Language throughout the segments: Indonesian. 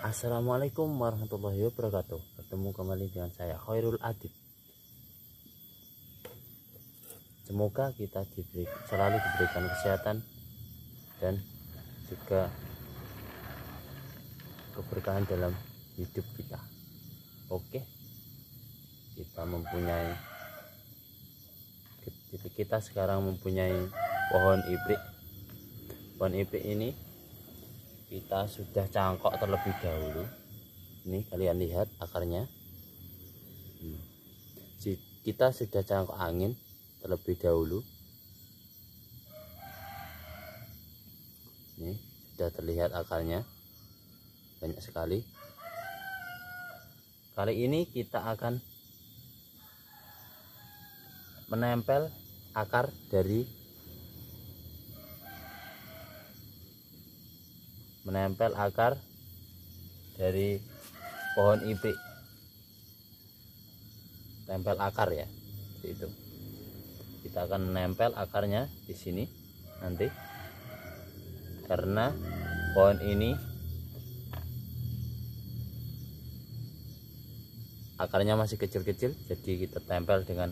Assalamualaikum warahmatullahi wabarakatuh Bertemu kembali dengan saya Khairul Adib Semoga kita diberi, selalu diberikan kesehatan Dan juga Keberkahan dalam hidup kita Oke Kita mempunyai Kita sekarang mempunyai pohon ibrik Pohon ibrik ini kita sudah cangkok terlebih dahulu ini kalian lihat akarnya hmm. kita sudah cangkok angin terlebih dahulu ini sudah terlihat akarnya banyak sekali kali ini kita akan menempel akar dari menempel akar dari pohon ipi. tempel akar ya itu kita akan menempel akarnya di sini nanti karena pohon ini akarnya masih kecil-kecil jadi kita tempel dengan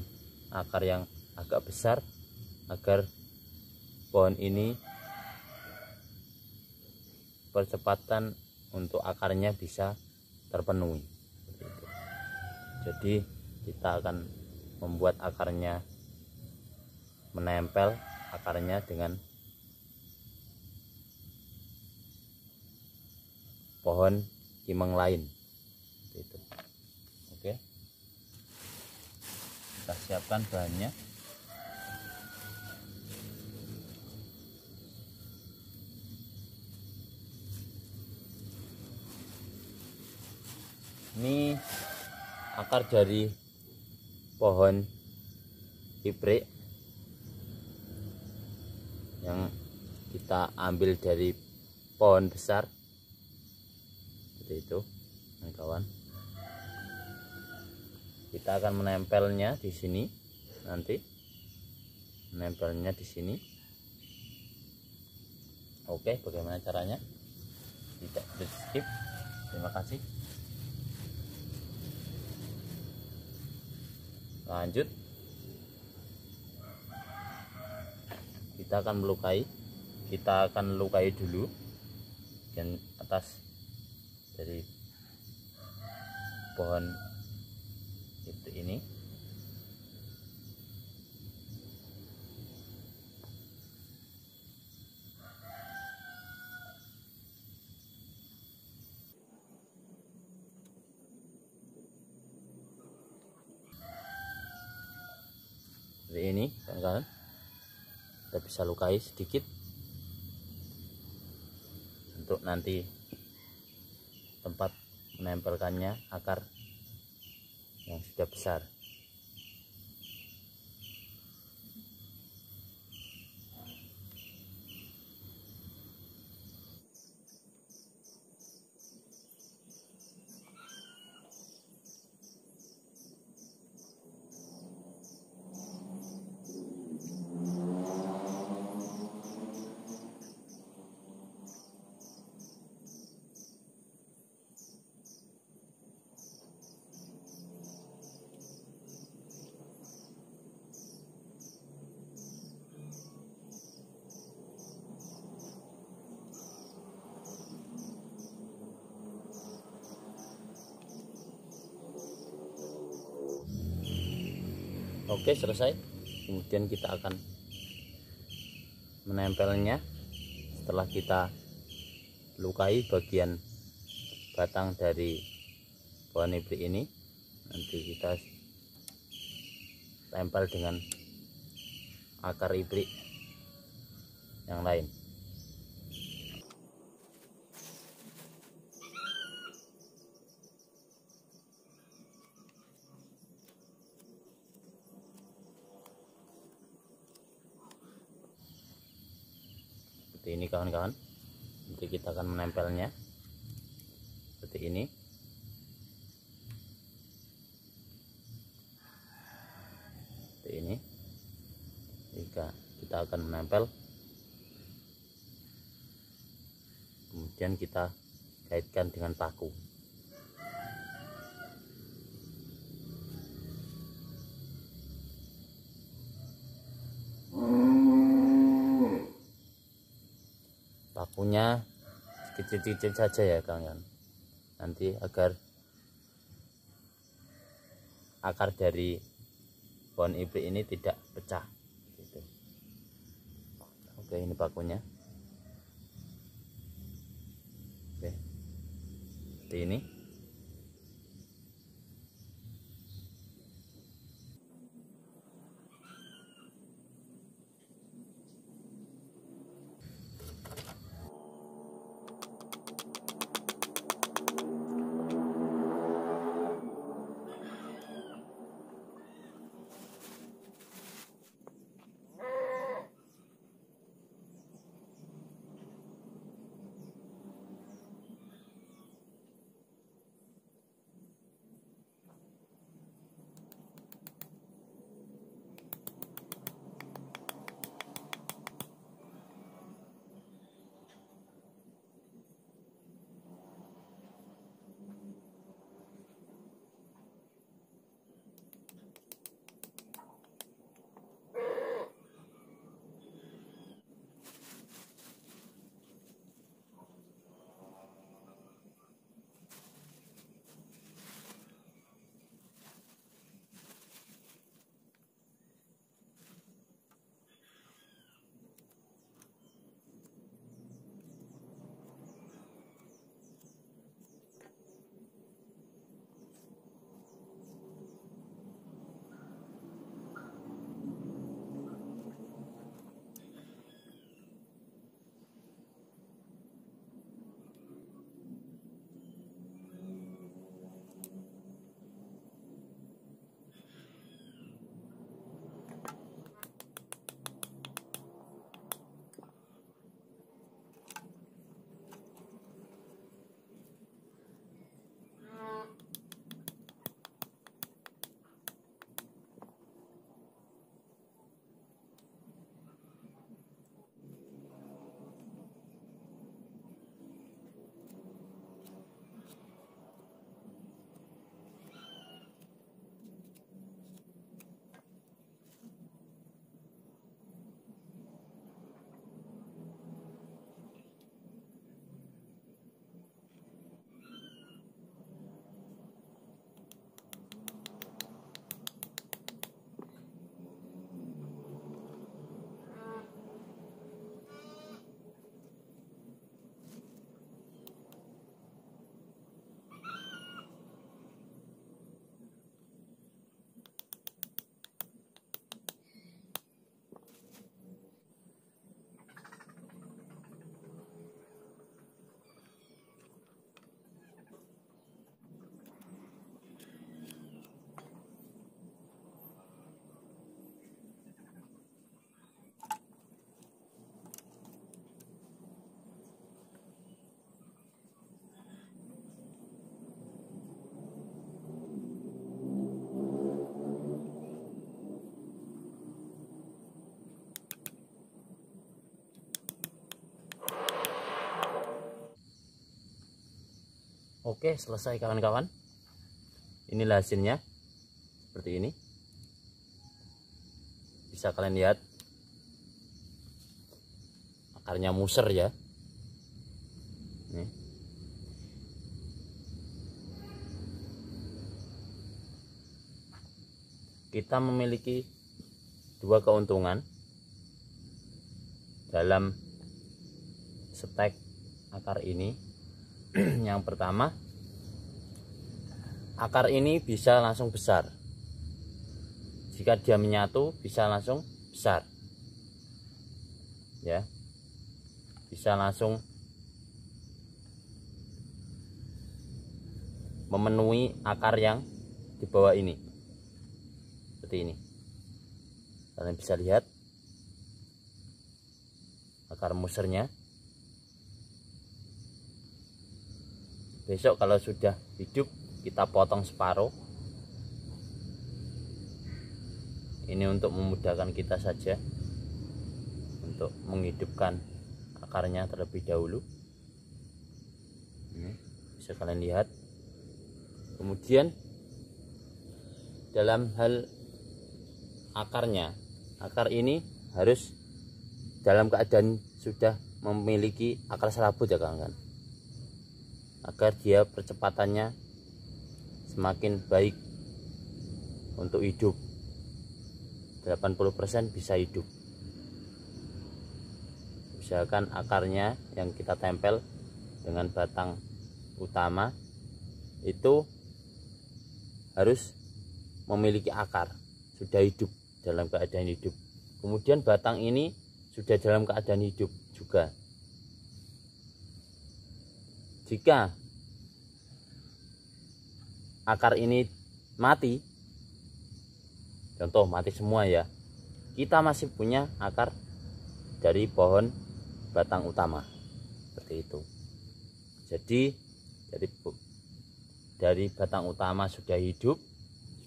akar yang agak besar agar pohon ini percepatan untuk akarnya bisa terpenuhi jadi kita akan membuat akarnya menempel akarnya dengan pohon kimeng lain gitu. oke kita siapkan bahannya ini akar dari pohon ibrik yang kita ambil dari pohon besar seperti itu nah, kawan kita akan menempelnya di sini nanti menempelnya di sini oke bagaimana caranya tidak skip terima kasih lanjut kita akan melukai kita akan lukai dulu yang atas dari pohon itu ini ini kan, kan kita bisa lukai sedikit untuk nanti tempat menempelkannya akar yang sudah besar oke selesai kemudian kita akan menempelnya setelah kita lukai bagian batang dari pohon iblis ini nanti kita tempel dengan akar ibrik yang lain seperti ini kawan-kawan nanti kita akan menempelnya seperti ini seperti ini jika kita akan menempel kemudian kita kaitkan dengan paku punya kecil-kecil saja ya kalian nanti agar akar dari pohon ibu ini tidak pecah gitu. oke ini bakunya oke seperti ini Oke selesai kawan-kawan inilah hasilnya seperti ini bisa kalian lihat akarnya muser ya ini. kita memiliki dua keuntungan dalam stek akar ini yang pertama akar ini bisa langsung besar jika dia menyatu bisa langsung besar ya bisa langsung memenuhi akar yang di bawah ini seperti ini kalian bisa lihat akar musernya besok kalau sudah hidup kita potong separuh ini untuk memudahkan kita saja untuk menghidupkan akarnya terlebih dahulu ini bisa kalian lihat kemudian dalam hal akarnya akar ini harus dalam keadaan sudah memiliki akar serabut ya kawan-kawan agar dia percepatannya semakin baik untuk hidup 80% bisa hidup usahakan akarnya yang kita tempel dengan batang utama itu harus memiliki akar sudah hidup dalam keadaan hidup kemudian batang ini sudah dalam keadaan hidup juga jika akar ini mati contoh mati semua ya kita masih punya akar dari pohon batang utama seperti itu jadi dari dari batang utama sudah hidup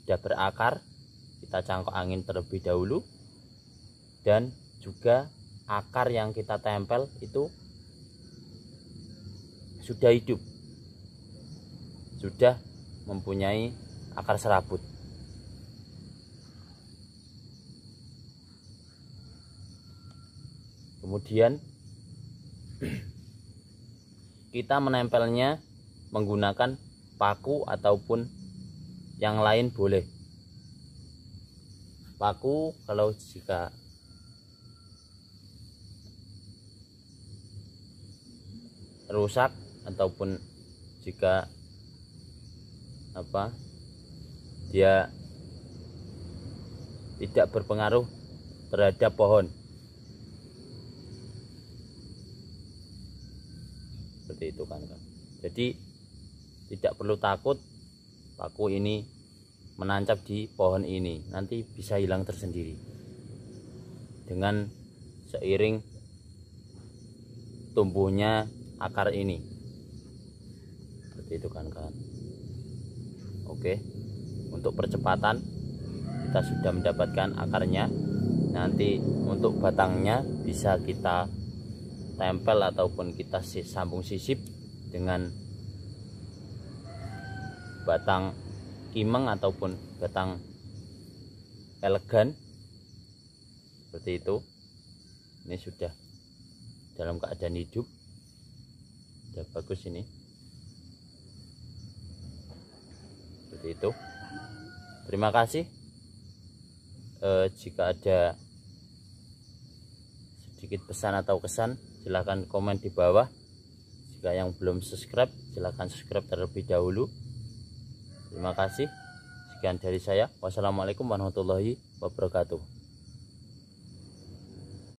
sudah berakar kita cangkok angin terlebih dahulu dan juga akar yang kita tempel itu sudah hidup sudah mempunyai akar serabut kemudian kita menempelnya menggunakan paku ataupun yang lain boleh paku kalau jika rusak ataupun jika apa dia tidak berpengaruh terhadap pohon seperti itu kan jadi tidak perlu takut paku ini menancap di pohon ini nanti bisa hilang tersendiri dengan seiring tumbuhnya akar ini itu kan kan oke untuk percepatan kita sudah mendapatkan akarnya nanti untuk batangnya bisa kita tempel ataupun kita sambung sisip dengan batang kimeng ataupun batang elegan seperti itu ini sudah dalam keadaan hidup sudah bagus ini seperti itu terima kasih e, jika ada sedikit pesan atau kesan silahkan komen di bawah jika yang belum subscribe silahkan subscribe terlebih dahulu terima kasih sekian dari saya wassalamualaikum warahmatullahi wabarakatuh